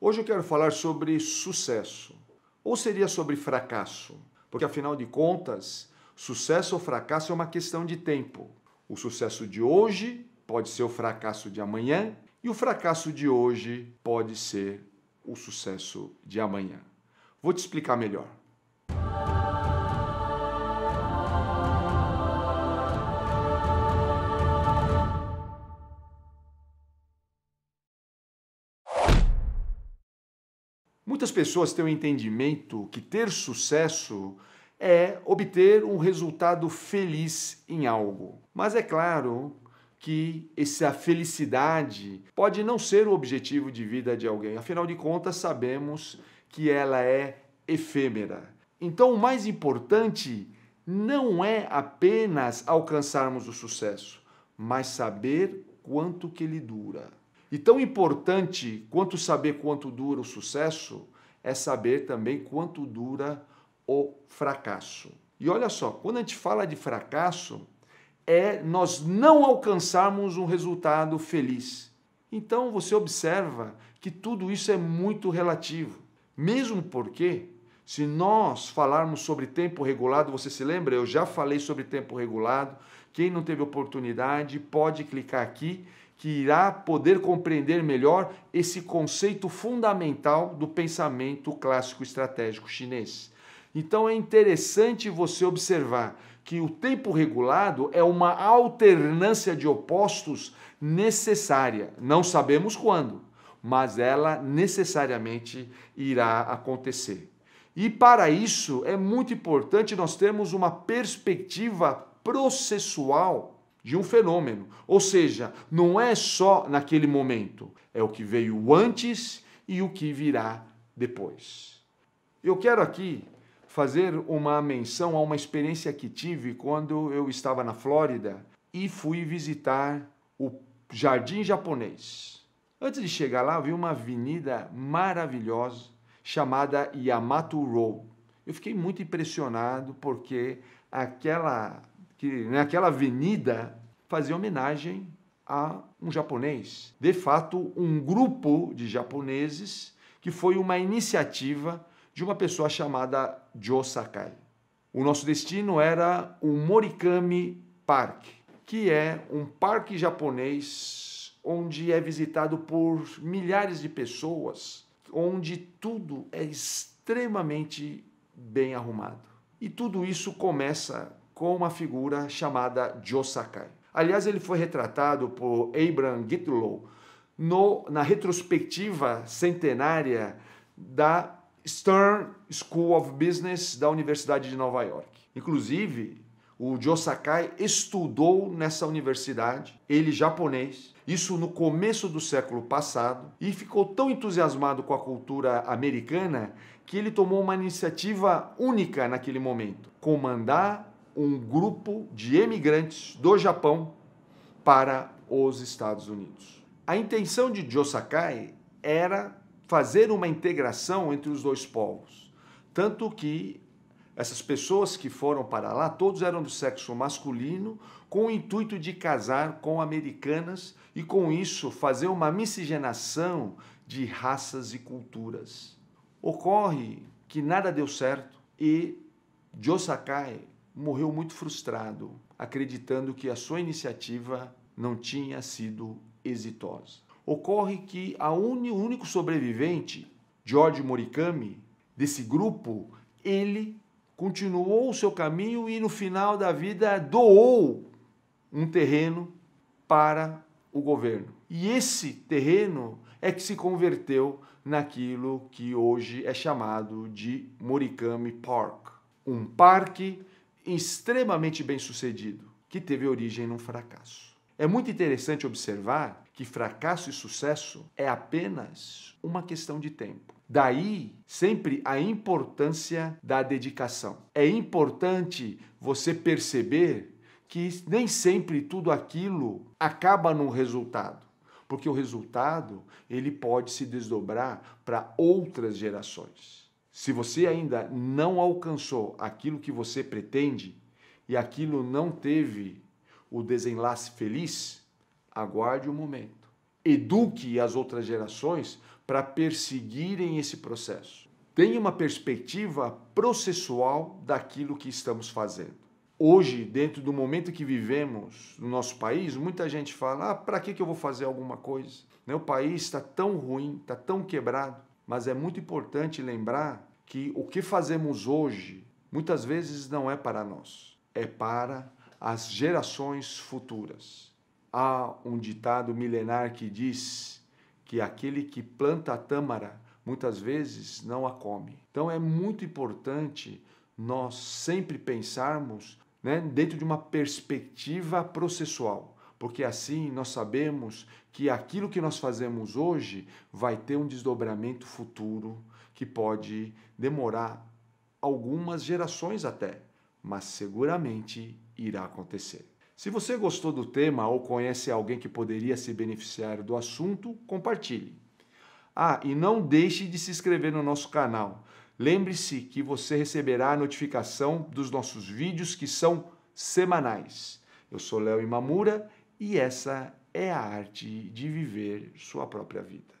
Hoje eu quero falar sobre sucesso. Ou seria sobre fracasso? Porque afinal de contas, sucesso ou fracasso é uma questão de tempo. O sucesso de hoje pode ser o fracasso de amanhã e o fracasso de hoje pode ser o sucesso de amanhã. Vou te explicar melhor. Muitas pessoas têm o um entendimento que ter sucesso é obter um resultado feliz em algo. Mas é claro que essa felicidade pode não ser o objetivo de vida de alguém. Afinal de contas, sabemos que ela é efêmera. Então, o mais importante não é apenas alcançarmos o sucesso, mas saber quanto que ele dura. E tão importante quanto saber quanto dura o sucesso é saber também quanto dura o fracasso. E olha só, quando a gente fala de fracasso, é nós não alcançarmos um resultado feliz. Então você observa que tudo isso é muito relativo. Mesmo porque, se nós falarmos sobre tempo regulado, você se lembra? Eu já falei sobre tempo regulado. Quem não teve oportunidade pode clicar aqui que irá poder compreender melhor esse conceito fundamental do pensamento clássico estratégico chinês. Então é interessante você observar que o tempo regulado é uma alternância de opostos necessária. Não sabemos quando, mas ela necessariamente irá acontecer. E para isso é muito importante nós termos uma perspectiva processual de um fenômeno. Ou seja, não é só naquele momento, é o que veio antes e o que virá depois. Eu quero aqui fazer uma menção a uma experiência que tive quando eu estava na Flórida e fui visitar o Jardim Japonês. Antes de chegar lá, vi uma avenida maravilhosa chamada Yamato Road. Eu fiquei muito impressionado porque aquela que naquela né, avenida fazia homenagem a um japonês. De fato, um grupo de japoneses que foi uma iniciativa de uma pessoa chamada Joe Sakai. O nosso destino era o Morikami Park, que é um parque japonês onde é visitado por milhares de pessoas, onde tudo é extremamente bem arrumado. E tudo isso começa com uma figura chamada Joe Sakai. Aliás, ele foi retratado por Abraham Gitlow no, na retrospectiva centenária da Stern School of Business da Universidade de Nova York. Inclusive, o Joe Sakai estudou nessa universidade, ele japonês, isso no começo do século passado, e ficou tão entusiasmado com a cultura americana que ele tomou uma iniciativa única naquele momento: comandar um grupo de emigrantes do Japão para os Estados Unidos. A intenção de Josakai era fazer uma integração entre os dois povos, tanto que essas pessoas que foram para lá, todos eram do sexo masculino, com o intuito de casar com americanas e, com isso, fazer uma miscigenação de raças e culturas. Ocorre que nada deu certo e Josakai morreu muito frustrado, acreditando que a sua iniciativa não tinha sido exitosa. Ocorre que a un... o único sobrevivente, George Morikami, desse grupo, ele continuou o seu caminho e no final da vida doou um terreno para o governo. E esse terreno é que se converteu naquilo que hoje é chamado de Morikami Park, um parque extremamente bem-sucedido, que teve origem num fracasso. É muito interessante observar que fracasso e sucesso é apenas uma questão de tempo. Daí sempre a importância da dedicação. É importante você perceber que nem sempre tudo aquilo acaba num resultado, porque o resultado ele pode se desdobrar para outras gerações. Se você ainda não alcançou aquilo que você pretende e aquilo não teve o desenlace feliz, aguarde o um momento. Eduque as outras gerações para perseguirem esse processo. Tenha uma perspectiva processual daquilo que estamos fazendo hoje, dentro do momento que vivemos no nosso país, muita gente fala: ah, para que eu vou fazer alguma coisa? O país está tão ruim, está tão quebrado mas é muito importante lembrar que o que fazemos hoje muitas vezes não é para nós, é para as gerações futuras. Há um ditado milenar que diz que aquele que planta a tâmara muitas vezes não a come. Então é muito importante nós sempre pensarmos né, dentro de uma perspectiva processual porque assim nós sabemos que aquilo que nós fazemos hoje vai ter um desdobramento futuro que pode demorar algumas gerações até, mas seguramente irá acontecer. Se você gostou do tema ou conhece alguém que poderia se beneficiar do assunto, compartilhe. Ah, e não deixe de se inscrever no nosso canal. Lembre-se que você receberá a notificação dos nossos vídeos que são semanais. Eu sou Léo Imamura e essa é a arte de viver sua própria vida.